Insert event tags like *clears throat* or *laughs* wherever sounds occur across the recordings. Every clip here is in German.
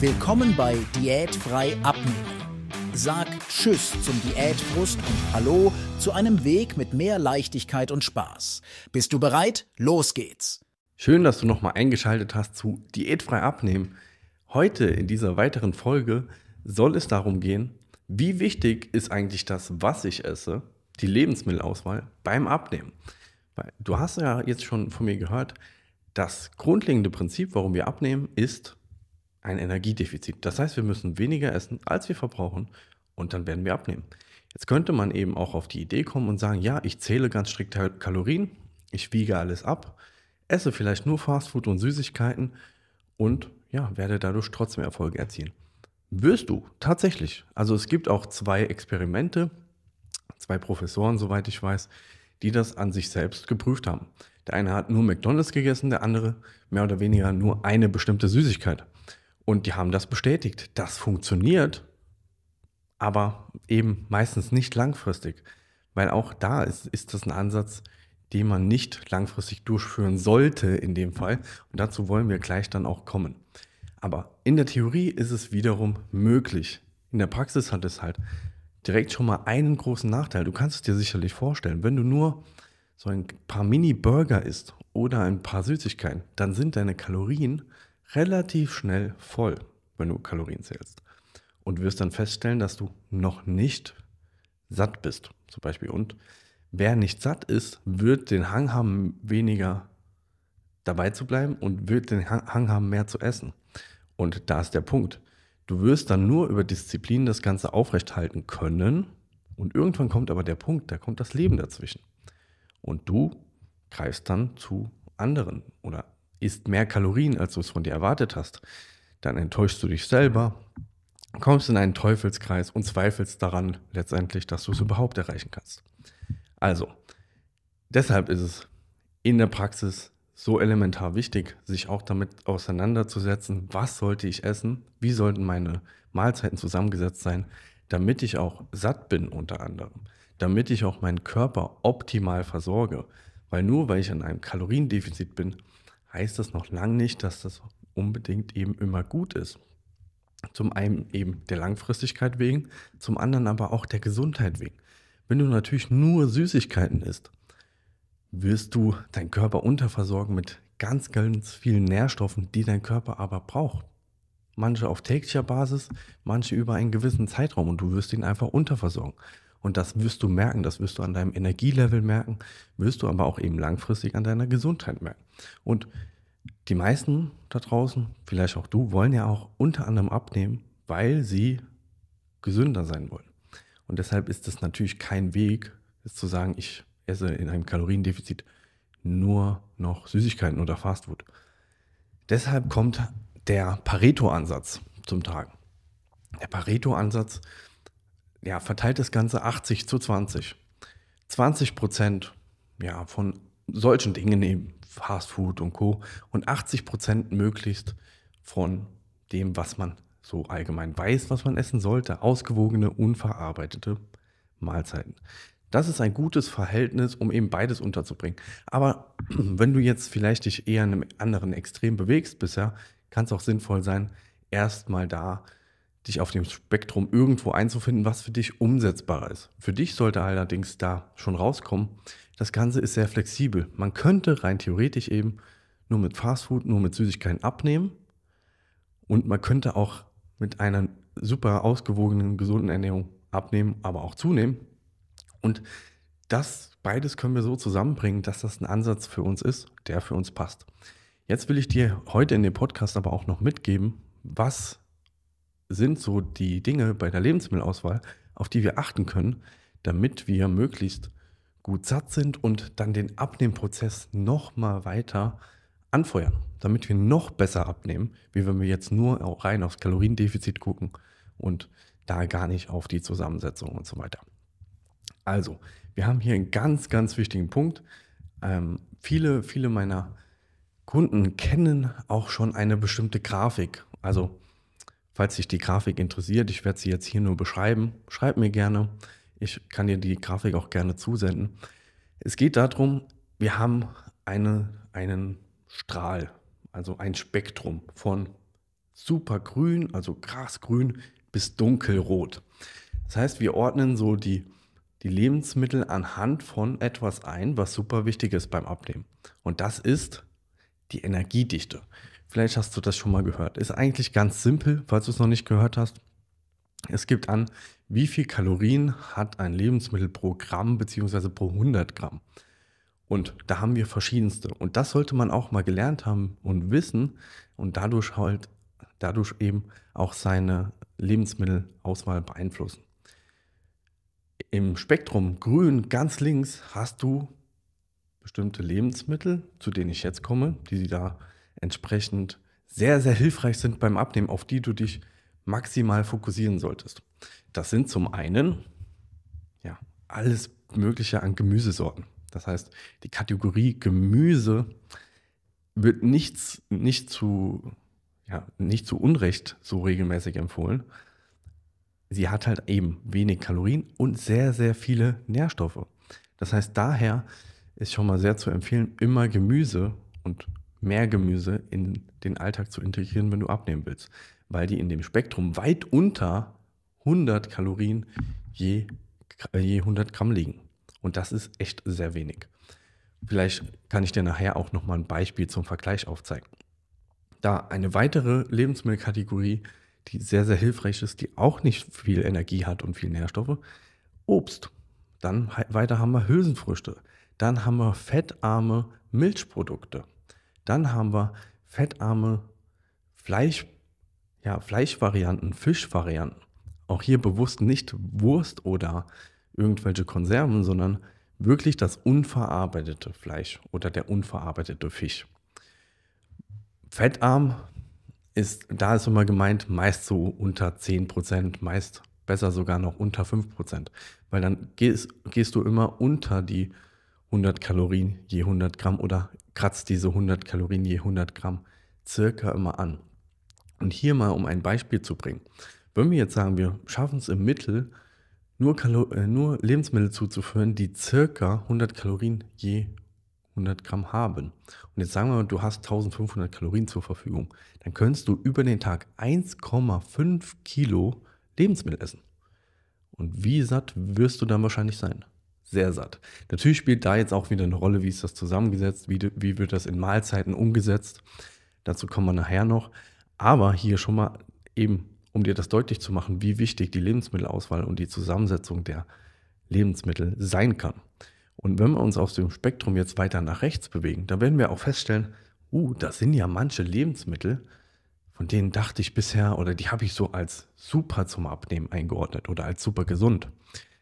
Willkommen bei Diätfrei abnehmen. Sag Tschüss zum Diätbrust und Hallo zu einem Weg mit mehr Leichtigkeit und Spaß. Bist du bereit? Los geht's! Schön, dass du nochmal eingeschaltet hast zu Diätfrei abnehmen. Heute in dieser weiteren Folge soll es darum gehen, wie wichtig ist eigentlich das, was ich esse, die Lebensmittelauswahl beim Abnehmen. Du hast ja jetzt schon von mir gehört, das grundlegende Prinzip, warum wir abnehmen, ist ein Energiedefizit. Das heißt, wir müssen weniger essen, als wir verbrauchen und dann werden wir abnehmen. Jetzt könnte man eben auch auf die Idee kommen und sagen, ja, ich zähle ganz strikt Kalorien, ich wiege alles ab, esse vielleicht nur Fastfood und Süßigkeiten und ja, werde dadurch trotzdem Erfolge erzielen. Wirst du tatsächlich. Also es gibt auch zwei Experimente, zwei Professoren, soweit ich weiß, die das an sich selbst geprüft haben. Der eine hat nur McDonald's gegessen, der andere mehr oder weniger nur eine bestimmte Süßigkeit. Und die haben das bestätigt. Das funktioniert, aber eben meistens nicht langfristig. Weil auch da ist, ist das ein Ansatz, den man nicht langfristig durchführen sollte in dem Fall. Und dazu wollen wir gleich dann auch kommen. Aber in der Theorie ist es wiederum möglich. In der Praxis hat es halt direkt schon mal einen großen Nachteil. Du kannst es dir sicherlich vorstellen, wenn du nur so ein paar Mini-Burger isst oder ein paar Süßigkeiten, dann sind deine Kalorien relativ schnell voll, wenn du Kalorien zählst. Und wirst dann feststellen, dass du noch nicht satt bist, zum Beispiel. Und wer nicht satt ist, wird den Hang haben, weniger dabei zu bleiben und wird den Hang haben, mehr zu essen. Und da ist der Punkt. Du wirst dann nur über Disziplin das Ganze aufrechthalten können. Und irgendwann kommt aber der Punkt, da kommt das Leben dazwischen. Und du greifst dann zu anderen oder isst mehr Kalorien, als du es von dir erwartet hast, dann enttäuschst du dich selber, kommst in einen Teufelskreis und zweifelst daran letztendlich, dass du es überhaupt erreichen kannst. Also, deshalb ist es in der Praxis so elementar wichtig, sich auch damit auseinanderzusetzen, was sollte ich essen, wie sollten meine Mahlzeiten zusammengesetzt sein, damit ich auch satt bin unter anderem, damit ich auch meinen Körper optimal versorge. Weil nur weil ich in einem Kaloriendefizit bin, heißt das noch lange nicht, dass das unbedingt eben immer gut ist. Zum einen eben der Langfristigkeit wegen, zum anderen aber auch der Gesundheit wegen. Wenn du natürlich nur Süßigkeiten isst, wirst du deinen Körper unterversorgen mit ganz, ganz vielen Nährstoffen, die dein Körper aber braucht. Manche auf täglicher Basis, manche über einen gewissen Zeitraum und du wirst ihn einfach unterversorgen. Und das wirst du merken, das wirst du an deinem Energielevel merken, wirst du aber auch eben langfristig an deiner Gesundheit merken. Und die meisten da draußen, vielleicht auch du, wollen ja auch unter anderem abnehmen, weil sie gesünder sein wollen. Und deshalb ist das natürlich kein Weg, es zu sagen, ich esse in einem Kaloriendefizit nur noch Süßigkeiten oder Fastfood. Deshalb kommt der Pareto-Ansatz zum Tragen. Der Pareto-Ansatz ja, verteilt das Ganze 80 zu 20. 20 Prozent ja, von solchen Dingen, eben Fast Food und Co. Und 80 Prozent möglichst von dem, was man so allgemein weiß, was man essen sollte. Ausgewogene, unverarbeitete Mahlzeiten. Das ist ein gutes Verhältnis, um eben beides unterzubringen. Aber *clears throat* wenn du jetzt vielleicht dich eher in einem anderen Extrem bewegst bisher, kann es auch sinnvoll sein, erstmal da dich auf dem Spektrum irgendwo einzufinden, was für dich umsetzbar ist. Für dich sollte allerdings da schon rauskommen, das Ganze ist sehr flexibel. Man könnte rein theoretisch eben nur mit Fastfood, nur mit Süßigkeiten abnehmen und man könnte auch mit einer super ausgewogenen, gesunden Ernährung abnehmen, aber auch zunehmen. Und das beides können wir so zusammenbringen, dass das ein Ansatz für uns ist, der für uns passt. Jetzt will ich dir heute in dem Podcast aber auch noch mitgeben, was sind so die Dinge bei der Lebensmittelauswahl, auf die wir achten können, damit wir möglichst gut satt sind und dann den Abnehmprozess nochmal weiter anfeuern, damit wir noch besser abnehmen, wie wenn wir jetzt nur rein aufs Kaloriendefizit gucken und da gar nicht auf die Zusammensetzung und so weiter. Also, wir haben hier einen ganz, ganz wichtigen Punkt. Ähm, viele, viele meiner Kunden kennen auch schon eine bestimmte Grafik. Also Falls dich die Grafik interessiert, ich werde sie jetzt hier nur beschreiben, schreib mir gerne. Ich kann dir die Grafik auch gerne zusenden. Es geht darum, wir haben eine, einen Strahl, also ein Spektrum von supergrün, also grasgrün, bis dunkelrot. Das heißt, wir ordnen so die, die Lebensmittel anhand von etwas ein, was super wichtig ist beim Abnehmen. Und das ist die Energiedichte. Vielleicht hast du das schon mal gehört. Ist eigentlich ganz simpel, falls du es noch nicht gehört hast. Es gibt an, wie viel Kalorien hat ein Lebensmittel pro Gramm bzw. pro 100 Gramm. Und da haben wir verschiedenste. Und das sollte man auch mal gelernt haben und wissen und dadurch halt, dadurch eben auch seine Lebensmittelauswahl beeinflussen. Im Spektrum grün ganz links hast du bestimmte Lebensmittel, zu denen ich jetzt komme, die sie da entsprechend sehr, sehr hilfreich sind beim Abnehmen, auf die du dich maximal fokussieren solltest. Das sind zum einen ja, alles Mögliche an Gemüsesorten. Das heißt, die Kategorie Gemüse wird nichts, nicht, zu, ja, nicht zu Unrecht so regelmäßig empfohlen. Sie hat halt eben wenig Kalorien und sehr, sehr viele Nährstoffe. Das heißt, daher ist schon mal sehr zu empfehlen, immer Gemüse und mehr Gemüse in den Alltag zu integrieren, wenn du abnehmen willst, weil die in dem Spektrum weit unter 100 Kalorien je, je 100 Gramm liegen. Und das ist echt sehr wenig. Vielleicht kann ich dir nachher auch nochmal ein Beispiel zum Vergleich aufzeigen. Da eine weitere Lebensmittelkategorie, die sehr, sehr hilfreich ist, die auch nicht viel Energie hat und viel Nährstoffe, Obst. Dann weiter haben wir Hülsenfrüchte. Dann haben wir fettarme Milchprodukte. Dann haben wir fettarme Fleisch, ja, Fleischvarianten, Fischvarianten. Auch hier bewusst nicht Wurst oder irgendwelche Konserven, sondern wirklich das unverarbeitete Fleisch oder der unverarbeitete Fisch. Fettarm ist, da ist immer gemeint, meist so unter 10%, meist besser sogar noch unter 5%, weil dann gehst, gehst du immer unter die 100 Kalorien je 100 Gramm oder kratzt diese 100 Kalorien je 100 Gramm circa immer an. Und hier mal, um ein Beispiel zu bringen. Wenn wir jetzt sagen, wir schaffen es im Mittel, nur, Kalo äh, nur Lebensmittel zuzuführen, die circa 100 Kalorien je 100 Gramm haben. Und jetzt sagen wir mal, du hast 1500 Kalorien zur Verfügung. Dann könntest du über den Tag 1,5 Kilo Lebensmittel essen. Und wie satt wirst du dann wahrscheinlich sein? sehr satt. Natürlich spielt da jetzt auch wieder eine Rolle, wie ist das zusammengesetzt, wie, wie wird das in Mahlzeiten umgesetzt. Dazu kommen wir nachher noch. Aber hier schon mal eben, um dir das deutlich zu machen, wie wichtig die Lebensmittelauswahl und die Zusammensetzung der Lebensmittel sein kann. Und wenn wir uns aus dem Spektrum jetzt weiter nach rechts bewegen, dann werden wir auch feststellen, uh, das sind ja manche Lebensmittel, von denen dachte ich bisher oder die habe ich so als super zum Abnehmen eingeordnet oder als super gesund.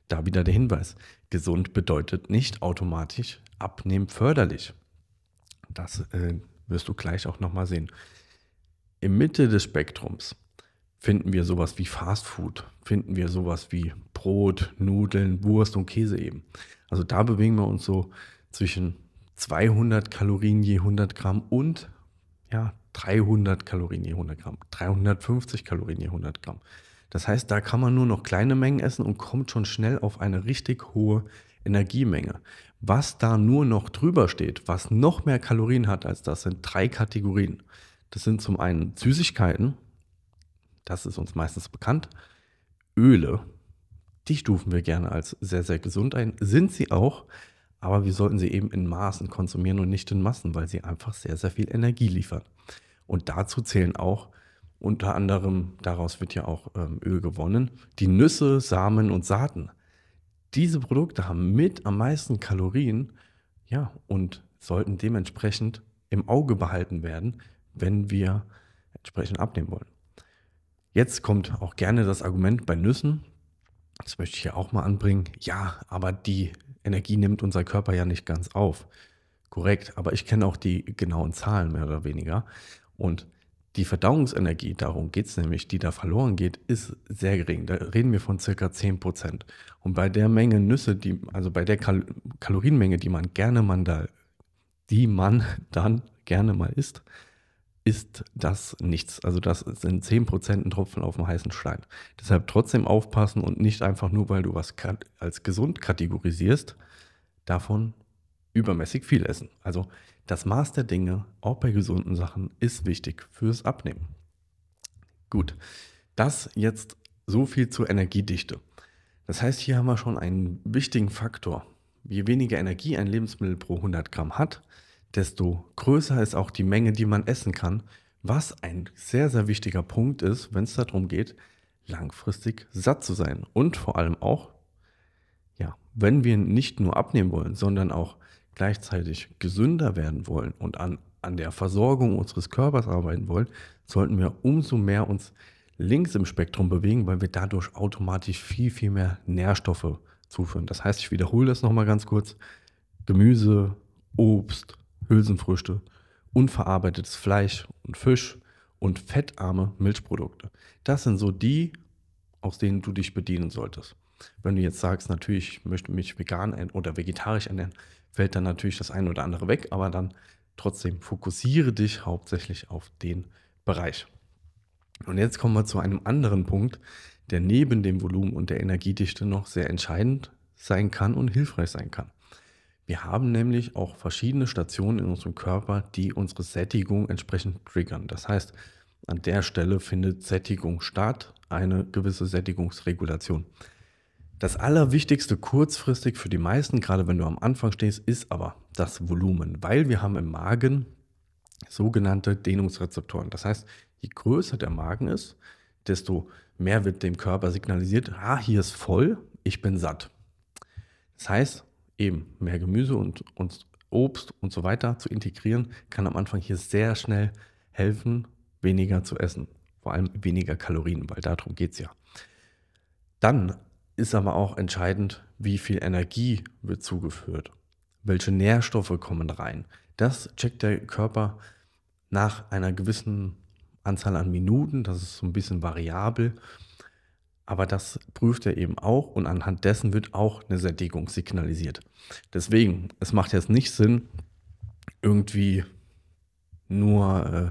Da wieder der Hinweis. Gesund bedeutet nicht automatisch abnehmförderlich. Das äh, wirst du gleich auch nochmal sehen. Im Mitte des Spektrums finden wir sowas wie Fastfood, finden wir sowas wie Brot, Nudeln, Wurst und Käse eben. Also da bewegen wir uns so zwischen 200 Kalorien je 100 Gramm und ja, 300 Kalorien je 100 Gramm, 350 Kalorien je 100 Gramm. Das heißt, da kann man nur noch kleine Mengen essen und kommt schon schnell auf eine richtig hohe Energiemenge. Was da nur noch drüber steht, was noch mehr Kalorien hat als das, sind drei Kategorien. Das sind zum einen Süßigkeiten, das ist uns meistens bekannt, Öle, die stufen wir gerne als sehr, sehr gesund ein, sind sie auch, aber wir sollten sie eben in Maßen konsumieren und nicht in Massen, weil sie einfach sehr, sehr viel Energie liefern. Und dazu zählen auch unter anderem daraus wird ja auch ähm, Öl gewonnen. Die Nüsse, Samen und Saaten. Diese Produkte haben mit am meisten Kalorien, ja, und sollten dementsprechend im Auge behalten werden, wenn wir entsprechend abnehmen wollen. Jetzt kommt auch gerne das Argument bei Nüssen. Das möchte ich hier auch mal anbringen. Ja, aber die Energie nimmt unser Körper ja nicht ganz auf. Korrekt, aber ich kenne auch die genauen Zahlen mehr oder weniger. Und die Verdauungsenergie, darum geht es nämlich, die da verloren geht, ist sehr gering. Da reden wir von circa 10%. Und bei der Menge Nüsse, die, also bei der Kal Kalorienmenge, die man gerne man da, die man *laughs* dann gerne mal isst, ist das nichts. Also das sind 10% ein Tropfen auf dem heißen Stein. Deshalb trotzdem aufpassen und nicht einfach nur, weil du was als gesund kategorisierst, davon übermäßig viel essen. Also das Maß der Dinge, auch bei gesunden Sachen, ist wichtig fürs Abnehmen. Gut, das jetzt so viel zur Energiedichte. Das heißt, hier haben wir schon einen wichtigen Faktor. Je weniger Energie ein Lebensmittel pro 100 Gramm hat, desto größer ist auch die Menge, die man essen kann, was ein sehr, sehr wichtiger Punkt ist, wenn es darum geht, langfristig satt zu sein. Und vor allem auch, ja, wenn wir nicht nur abnehmen wollen, sondern auch gleichzeitig gesünder werden wollen und an, an der Versorgung unseres Körpers arbeiten wollen, sollten wir umso mehr uns links im Spektrum bewegen, weil wir dadurch automatisch viel, viel mehr Nährstoffe zuführen. Das heißt, ich wiederhole das nochmal ganz kurz. Gemüse, Obst, Hülsenfrüchte, unverarbeitetes Fleisch und Fisch und fettarme Milchprodukte. Das sind so die, aus denen du dich bedienen solltest. Wenn du jetzt sagst, natürlich, ich möchte mich vegan oder vegetarisch ernähren, fällt dann natürlich das ein oder andere weg, aber dann trotzdem fokussiere dich hauptsächlich auf den Bereich. Und jetzt kommen wir zu einem anderen Punkt, der neben dem Volumen und der Energiedichte noch sehr entscheidend sein kann und hilfreich sein kann. Wir haben nämlich auch verschiedene Stationen in unserem Körper, die unsere Sättigung entsprechend triggern. Das heißt, an der Stelle findet Sättigung statt, eine gewisse Sättigungsregulation. Das Allerwichtigste kurzfristig für die meisten, gerade wenn du am Anfang stehst, ist aber das Volumen, weil wir haben im Magen sogenannte Dehnungsrezeptoren. Das heißt, je größer der Magen ist, desto mehr wird dem Körper signalisiert, ah, hier ist voll, ich bin satt. Das heißt, eben mehr Gemüse und, und Obst und so weiter zu integrieren, kann am Anfang hier sehr schnell helfen, weniger zu essen. Vor allem weniger Kalorien, weil darum geht es ja. Dann ist aber auch entscheidend, wie viel Energie wird zugeführt. Welche Nährstoffe kommen rein? Das checkt der Körper nach einer gewissen Anzahl an Minuten. Das ist so ein bisschen variabel. Aber das prüft er eben auch und anhand dessen wird auch eine Sättigung signalisiert. Deswegen, es macht jetzt nicht Sinn, irgendwie nur, äh,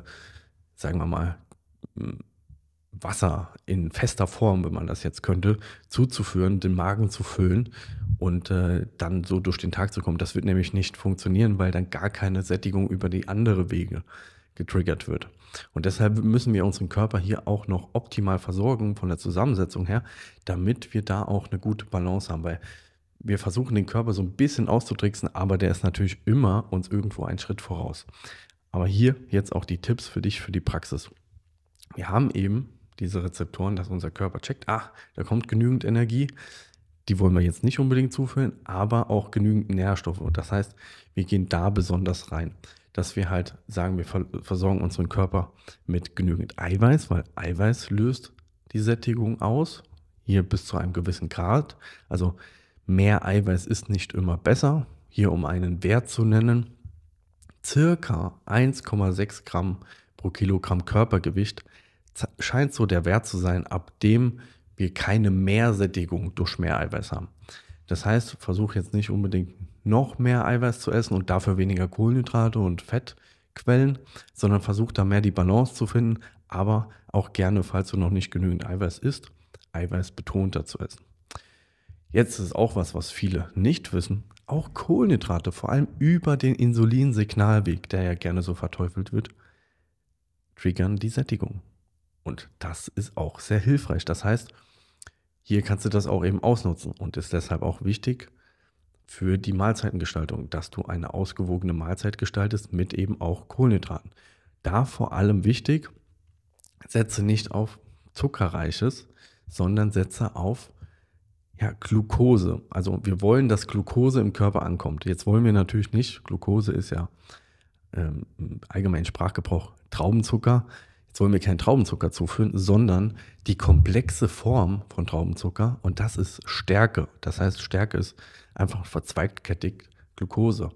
sagen wir mal, Wasser in fester Form, wenn man das jetzt könnte, zuzuführen, den Magen zu füllen und äh, dann so durch den Tag zu kommen. Das wird nämlich nicht funktionieren, weil dann gar keine Sättigung über die andere Wege getriggert wird. Und deshalb müssen wir unseren Körper hier auch noch optimal versorgen von der Zusammensetzung her, damit wir da auch eine gute Balance haben, weil wir versuchen den Körper so ein bisschen auszutricksen, aber der ist natürlich immer uns irgendwo einen Schritt voraus. Aber hier jetzt auch die Tipps für dich für die Praxis. Wir haben eben diese Rezeptoren, dass unser Körper checkt, ach, da kommt genügend Energie, die wollen wir jetzt nicht unbedingt zufüllen, aber auch genügend Nährstoffe. Und Das heißt, wir gehen da besonders rein, dass wir halt sagen, wir versorgen unseren Körper mit genügend Eiweiß, weil Eiweiß löst die Sättigung aus, hier bis zu einem gewissen Grad. Also mehr Eiweiß ist nicht immer besser. Hier um einen Wert zu nennen, circa 1,6 Gramm pro Kilogramm Körpergewicht scheint so der Wert zu sein, ab dem wir keine Mehrsättigung durch mehr Eiweiß haben. Das heißt, versuch jetzt nicht unbedingt noch mehr Eiweiß zu essen und dafür weniger Kohlenhydrate und Fettquellen, sondern versuch da mehr die Balance zu finden, aber auch gerne, falls du noch nicht genügend Eiweiß isst, Eiweiß betonter zu essen. Jetzt ist auch was, was viele nicht wissen. Auch Kohlenhydrate, vor allem über den Insulinsignalweg, der ja gerne so verteufelt wird, triggern die Sättigung. Und das ist auch sehr hilfreich. Das heißt, hier kannst du das auch eben ausnutzen und ist deshalb auch wichtig für die Mahlzeitengestaltung, dass du eine ausgewogene Mahlzeit gestaltest mit eben auch Kohlenhydraten. Da vor allem wichtig, setze nicht auf zuckerreiches, sondern setze auf ja, Glucose. Also wir wollen, dass Glucose im Körper ankommt. Jetzt wollen wir natürlich nicht, Glucose ist ja ähm, im allgemeinen Sprachgebrauch Traubenzucker. Jetzt wollen wir keinen Traubenzucker zuführen, sondern die komplexe Form von Traubenzucker und das ist Stärke. Das heißt, Stärke ist einfach verzweigkettig Glucose.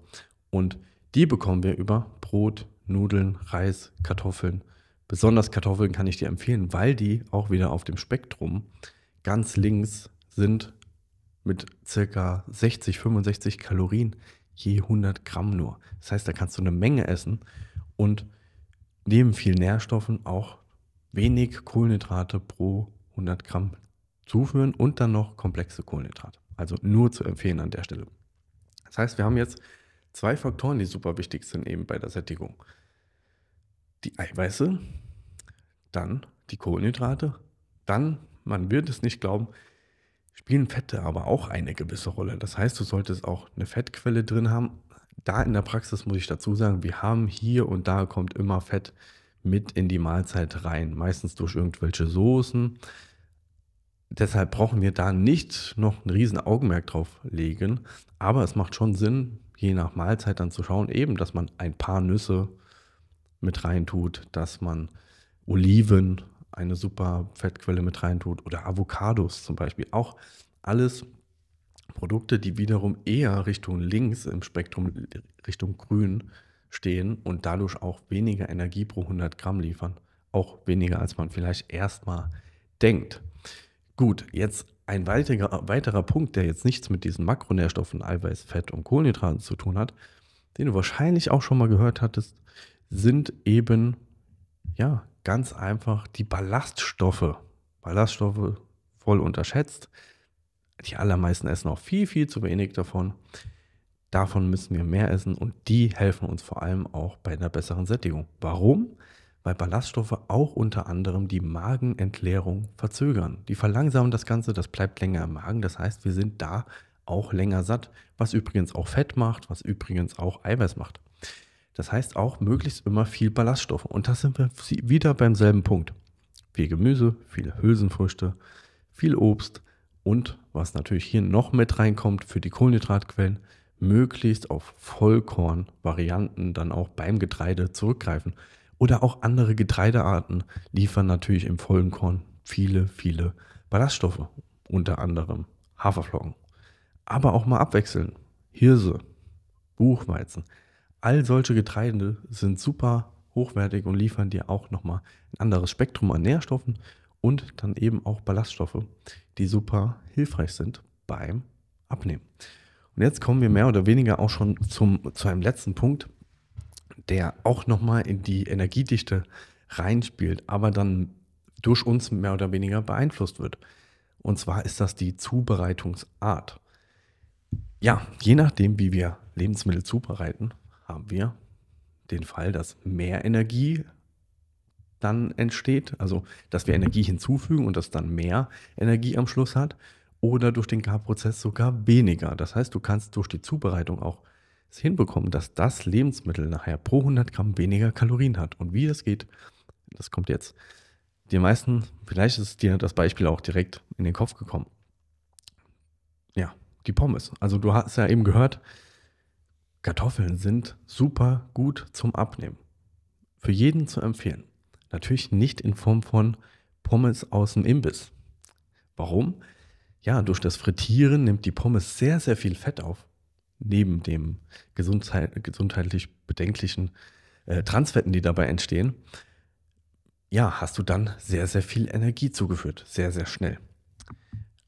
Und die bekommen wir über Brot, Nudeln, Reis, Kartoffeln. Besonders Kartoffeln kann ich dir empfehlen, weil die auch wieder auf dem Spektrum ganz links sind mit circa 60, 65 Kalorien je 100 Gramm nur. Das heißt, da kannst du eine Menge essen und neben vielen Nährstoffen auch wenig Kohlenhydrate pro 100 Gramm zuführen und dann noch komplexe Kohlenhydrate. Also nur zu empfehlen an der Stelle. Das heißt, wir haben jetzt zwei Faktoren, die super wichtig sind eben bei der Sättigung. Die Eiweiße, dann die Kohlenhydrate, dann, man wird es nicht glauben, spielen Fette aber auch eine gewisse Rolle. Das heißt, du solltest auch eine Fettquelle drin haben, da in der Praxis muss ich dazu sagen, wir haben hier und da kommt immer Fett mit in die Mahlzeit rein, meistens durch irgendwelche Soßen. Deshalb brauchen wir da nicht noch ein riesen Augenmerk drauf legen, aber es macht schon Sinn, je nach Mahlzeit dann zu schauen, eben, dass man ein paar Nüsse mit reintut, dass man Oliven, eine super Fettquelle mit reintut oder Avocados zum Beispiel. Auch alles Produkte, die wiederum eher Richtung links im Spektrum, Richtung grün stehen und dadurch auch weniger Energie pro 100 Gramm liefern. Auch weniger, als man vielleicht erstmal denkt. Gut, jetzt ein weiterer, weiterer Punkt, der jetzt nichts mit diesen Makronährstoffen Eiweiß, Fett und Kohlenhydraten zu tun hat, den du wahrscheinlich auch schon mal gehört hattest, sind eben ja ganz einfach die Ballaststoffe. Ballaststoffe voll unterschätzt. Die allermeisten essen auch viel, viel zu wenig davon. Davon müssen wir mehr essen und die helfen uns vor allem auch bei einer besseren Sättigung. Warum? Weil Ballaststoffe auch unter anderem die Magenentleerung verzögern. Die verlangsamen das Ganze, das bleibt länger im Magen. Das heißt, wir sind da auch länger satt, was übrigens auch Fett macht, was übrigens auch Eiweiß macht. Das heißt auch möglichst immer viel Ballaststoffe. Und da sind wir wieder beim selben Punkt. Viel Gemüse, viele Hülsenfrüchte, viel Obst, und was natürlich hier noch mit reinkommt für die Kohlenhydratquellen, möglichst auf Vollkornvarianten dann auch beim Getreide zurückgreifen. Oder auch andere Getreidearten liefern natürlich im Vollkorn viele, viele Ballaststoffe, unter anderem Haferflocken. Aber auch mal abwechseln. Hirse, Buchweizen. All solche Getreide sind super hochwertig und liefern dir auch nochmal ein anderes Spektrum an Nährstoffen und dann eben auch Ballaststoffe, die super hilfreich sind beim Abnehmen. Und jetzt kommen wir mehr oder weniger auch schon zum, zu einem letzten Punkt, der auch nochmal in die Energiedichte reinspielt, aber dann durch uns mehr oder weniger beeinflusst wird. Und zwar ist das die Zubereitungsart. Ja, je nachdem, wie wir Lebensmittel zubereiten, haben wir den Fall, dass mehr Energie dann entsteht, also dass wir Energie hinzufügen und das dann mehr Energie am Schluss hat oder durch den Garprozess sogar weniger. Das heißt, du kannst durch die Zubereitung auch es hinbekommen, dass das Lebensmittel nachher pro 100 Gramm weniger Kalorien hat. Und wie das geht, das kommt jetzt. Die meisten, vielleicht ist dir das Beispiel auch direkt in den Kopf gekommen. Ja, die Pommes. Also du hast ja eben gehört, Kartoffeln sind super gut zum Abnehmen. Für jeden zu empfehlen. Natürlich nicht in Form von Pommes aus dem Imbiss. Warum? Ja, durch das Frittieren nimmt die Pommes sehr, sehr viel Fett auf. Neben dem gesundheit gesundheitlich bedenklichen äh, Transfetten, die dabei entstehen. Ja, hast du dann sehr, sehr viel Energie zugeführt. Sehr, sehr schnell.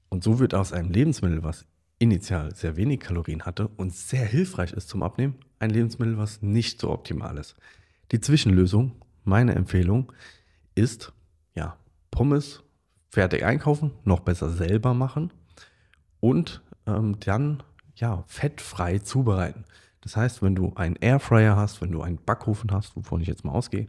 Und so wird aus einem Lebensmittel, was initial sehr wenig Kalorien hatte und sehr hilfreich ist zum Abnehmen, ein Lebensmittel, was nicht so optimal ist. Die Zwischenlösung meine Empfehlung ist, ja, Pommes fertig einkaufen, noch besser selber machen und ähm, dann ja fettfrei zubereiten. Das heißt, wenn du einen Airfryer hast, wenn du einen Backofen hast, wovon ich jetzt mal ausgehe,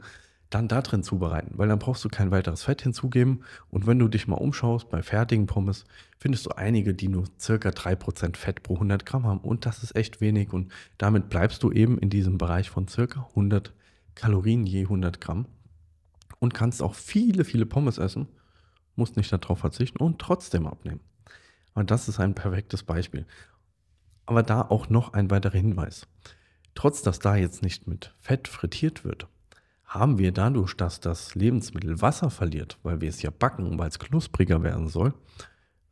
dann da drin zubereiten, weil dann brauchst du kein weiteres Fett hinzugeben. Und wenn du dich mal umschaust bei fertigen Pommes, findest du einige, die nur circa 3% Fett pro 100 Gramm haben. Und das ist echt wenig. Und damit bleibst du eben in diesem Bereich von circa 100 Gramm. Kalorien je 100 Gramm und kannst auch viele, viele Pommes essen, musst nicht darauf verzichten und trotzdem abnehmen. Und das ist ein perfektes Beispiel. Aber da auch noch ein weiterer Hinweis. Trotz dass da jetzt nicht mit Fett frittiert wird, haben wir dadurch, dass das Lebensmittel Wasser verliert, weil wir es ja backen, weil es knuspriger werden soll,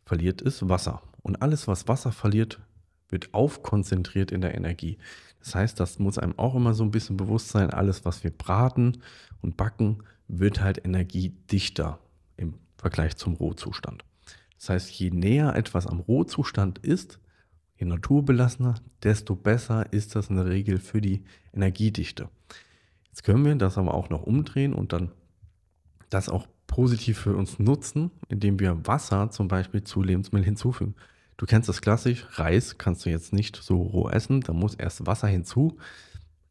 verliert es Wasser. Und alles, was Wasser verliert, wird aufkonzentriert in der Energie. Das heißt, das muss einem auch immer so ein bisschen bewusst sein, alles, was wir braten und backen, wird halt energiedichter im Vergleich zum Rohzustand. Das heißt, je näher etwas am Rohzustand ist, je naturbelassener, desto besser ist das in der Regel für die Energiedichte. Jetzt können wir das aber auch noch umdrehen und dann das auch positiv für uns nutzen, indem wir Wasser zum Beispiel zu Lebensmitteln hinzufügen. Du kennst das klassisch, Reis kannst du jetzt nicht so roh essen, da muss erst Wasser hinzu.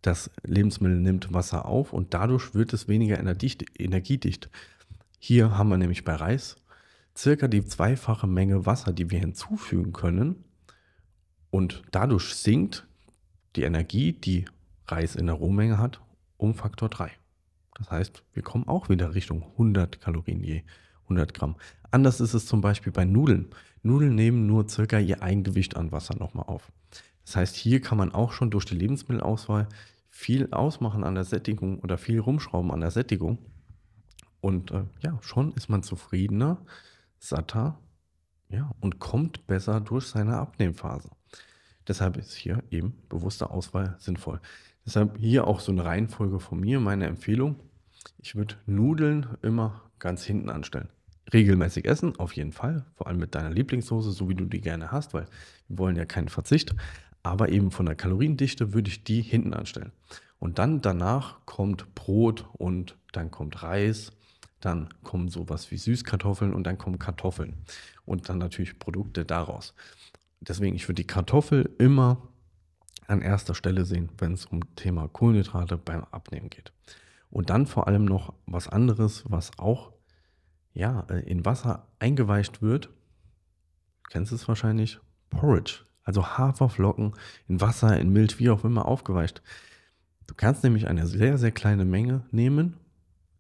Das Lebensmittel nimmt Wasser auf und dadurch wird es weniger energiedicht. Hier haben wir nämlich bei Reis circa die zweifache Menge Wasser, die wir hinzufügen können. Und dadurch sinkt die Energie, die Reis in der Rohmenge hat, um Faktor 3. Das heißt, wir kommen auch wieder Richtung 100 Kalorien je 100 Gramm. Anders ist es zum Beispiel bei Nudeln. Nudeln nehmen nur circa ihr Eigengewicht an Wasser nochmal auf. Das heißt, hier kann man auch schon durch die Lebensmittelauswahl viel ausmachen an der Sättigung oder viel rumschrauben an der Sättigung. Und äh, ja, schon ist man zufriedener, satter ja, und kommt besser durch seine Abnehmphase. Deshalb ist hier eben bewusste Auswahl sinnvoll. Deshalb hier auch so eine Reihenfolge von mir, meine Empfehlung. Ich würde Nudeln immer ganz hinten anstellen regelmäßig essen, auf jeden Fall. Vor allem mit deiner Lieblingssoße, so wie du die gerne hast, weil wir wollen ja keinen Verzicht. Aber eben von der Kaloriendichte würde ich die hinten anstellen. Und dann danach kommt Brot und dann kommt Reis, dann kommen sowas wie Süßkartoffeln und dann kommen Kartoffeln. Und dann natürlich Produkte daraus. Deswegen, ich würde die Kartoffel immer an erster Stelle sehen, wenn es um Thema Kohlenhydrate beim Abnehmen geht. Und dann vor allem noch was anderes, was auch ja, äh, in Wasser eingeweicht wird. Du kennst es wahrscheinlich? Porridge. Also Haferflocken in Wasser, in Milch, wie auch immer, aufgeweicht. Du kannst nämlich eine sehr, sehr kleine Menge nehmen.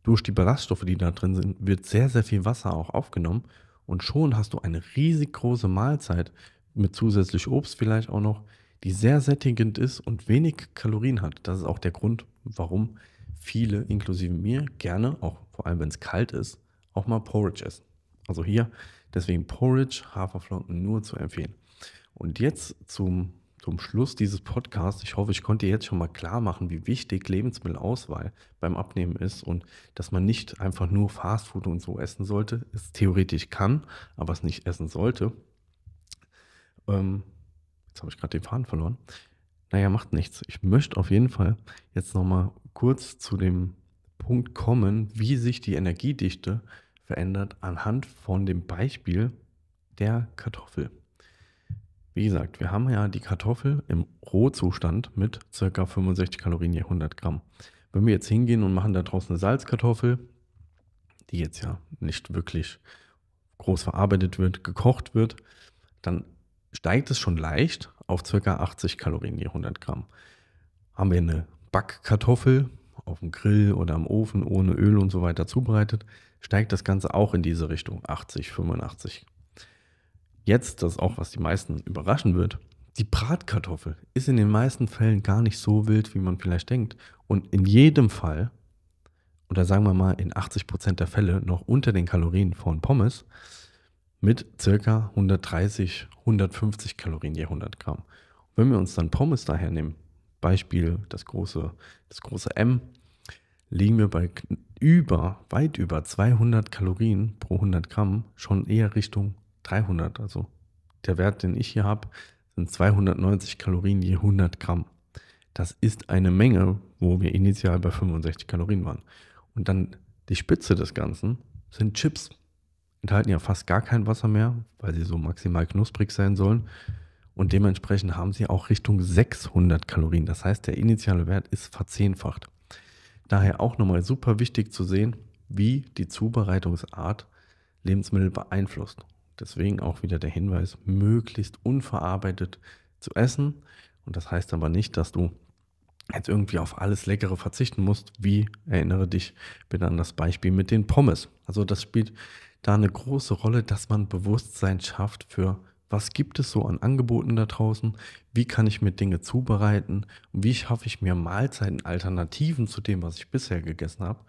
Durch die Ballaststoffe, die da drin sind, wird sehr, sehr viel Wasser auch aufgenommen. Und schon hast du eine riesig große Mahlzeit mit zusätzlich Obst vielleicht auch noch, die sehr sättigend ist und wenig Kalorien hat. Das ist auch der Grund, warum viele, inklusive mir, gerne, auch vor allem wenn es kalt ist, auch mal Porridge essen. Also hier, deswegen Porridge, Haferflocken nur zu empfehlen. Und jetzt zum, zum Schluss dieses Podcasts. Ich hoffe, ich konnte jetzt schon mal klar machen, wie wichtig Lebensmittelauswahl beim Abnehmen ist und dass man nicht einfach nur Fastfood und so essen sollte, es theoretisch kann, aber es nicht essen sollte. Ähm, jetzt habe ich gerade den Faden verloren. Naja, macht nichts. Ich möchte auf jeden Fall jetzt nochmal kurz zu dem Punkt kommen, wie sich die Energiedichte verändert anhand von dem Beispiel der Kartoffel. Wie gesagt, wir haben ja die Kartoffel im Rohzustand mit ca. 65 Kalorien je 100 Gramm. Wenn wir jetzt hingehen und machen da draußen eine Salzkartoffel, die jetzt ja nicht wirklich groß verarbeitet wird, gekocht wird, dann steigt es schon leicht auf ca. 80 Kalorien je 100 Gramm. Haben wir eine Backkartoffel, auf dem Grill oder am Ofen ohne Öl und so weiter zubereitet, steigt das Ganze auch in diese Richtung 80, 85. Jetzt, das ist auch was die meisten überraschen wird, die Bratkartoffel ist in den meisten Fällen gar nicht so wild, wie man vielleicht denkt. Und in jedem Fall, oder sagen wir mal in 80% der Fälle, noch unter den Kalorien von Pommes mit circa 130, 150 Kalorien je 100 Gramm. wenn wir uns dann Pommes daher nehmen, Beispiel das große, das große M, liegen wir bei über, weit über 200 Kalorien pro 100 Gramm schon eher Richtung 300. Also der Wert, den ich hier habe, sind 290 Kalorien je 100 Gramm. Das ist eine Menge, wo wir initial bei 65 Kalorien waren. Und dann die Spitze des Ganzen sind Chips. Enthalten ja fast gar kein Wasser mehr, weil sie so maximal knusprig sein sollen und dementsprechend haben sie auch Richtung 600 Kalorien. Das heißt, der initiale Wert ist verzehnfacht. Daher auch nochmal super wichtig zu sehen, wie die Zubereitungsart Lebensmittel beeinflusst. Deswegen auch wieder der Hinweis, möglichst unverarbeitet zu essen. Und das heißt aber nicht, dass du jetzt irgendwie auf alles Leckere verzichten musst, wie erinnere dich bitte an das Beispiel mit den Pommes. Also das spielt da eine große Rolle, dass man Bewusstsein schafft für was gibt es so an Angeboten da draußen, wie kann ich mir Dinge zubereiten und wie schaffe ich mir Mahlzeiten, Alternativen zu dem, was ich bisher gegessen habe,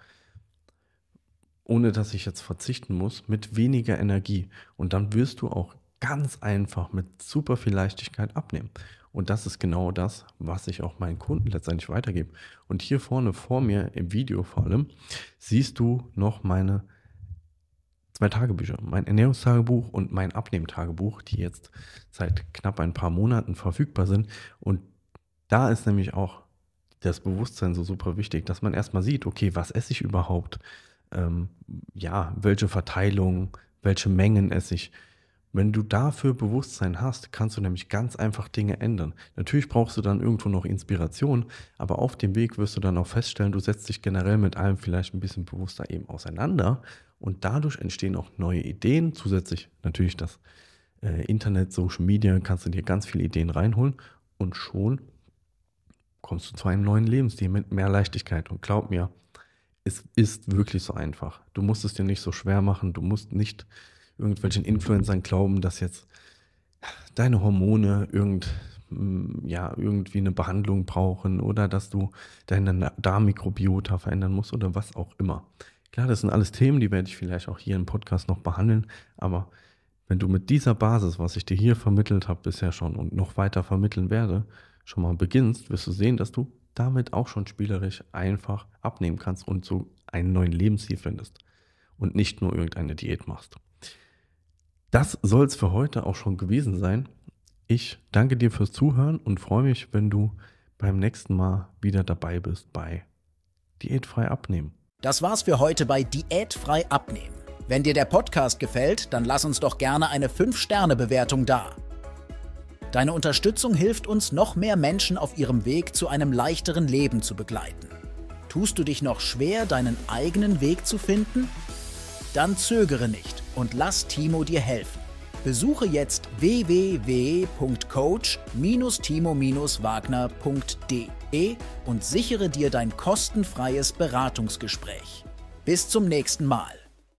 ohne dass ich jetzt verzichten muss, mit weniger Energie. Und dann wirst du auch ganz einfach mit super viel Leichtigkeit abnehmen. Und das ist genau das, was ich auch meinen Kunden letztendlich weitergebe. Und hier vorne vor mir im Video vor allem siehst du noch meine zwei Tagebücher. Mein Ernährungstagebuch und mein Abnehmtagebuch, die jetzt seit knapp ein paar Monaten verfügbar sind. Und da ist nämlich auch das Bewusstsein so super wichtig, dass man erstmal sieht, okay, was esse ich überhaupt? Ähm, ja, welche Verteilung, welche Mengen esse ich? Wenn du dafür Bewusstsein hast, kannst du nämlich ganz einfach Dinge ändern. Natürlich brauchst du dann irgendwo noch Inspiration, aber auf dem Weg wirst du dann auch feststellen, du setzt dich generell mit allem vielleicht ein bisschen bewusster eben auseinander und dadurch entstehen auch neue Ideen. Zusätzlich natürlich das äh, Internet, Social Media, kannst du dir ganz viele Ideen reinholen. Und schon kommst du zu einem neuen Lebensstil mit mehr Leichtigkeit. Und glaub mir, es ist wirklich so einfach. Du musst es dir nicht so schwer machen. Du musst nicht irgendwelchen Influencern glauben, dass jetzt deine Hormone irgend, hm, ja, irgendwie eine Behandlung brauchen oder dass du deine Darmmikrobiota verändern musst oder was auch immer. Klar, das sind alles Themen, die werde ich vielleicht auch hier im Podcast noch behandeln, aber wenn du mit dieser Basis, was ich dir hier vermittelt habe bisher schon und noch weiter vermitteln werde, schon mal beginnst, wirst du sehen, dass du damit auch schon spielerisch einfach abnehmen kannst und so einen neuen Lebensziel findest und nicht nur irgendeine Diät machst. Das soll es für heute auch schon gewesen sein. Ich danke dir fürs Zuhören und freue mich, wenn du beim nächsten Mal wieder dabei bist bei Diätfrei abnehmen. Das war's für heute bei Diätfrei abnehmen. Wenn dir der Podcast gefällt, dann lass uns doch gerne eine 5-Sterne-Bewertung da. Deine Unterstützung hilft uns, noch mehr Menschen auf ihrem Weg zu einem leichteren Leben zu begleiten. Tust du dich noch schwer, deinen eigenen Weg zu finden? Dann zögere nicht und lass Timo dir helfen. Besuche jetzt www.coach-timo-wagner.de www.ecom.de und sichere dir dein kostenfreies Beratungsgespräch. Bis zum nächsten Mal.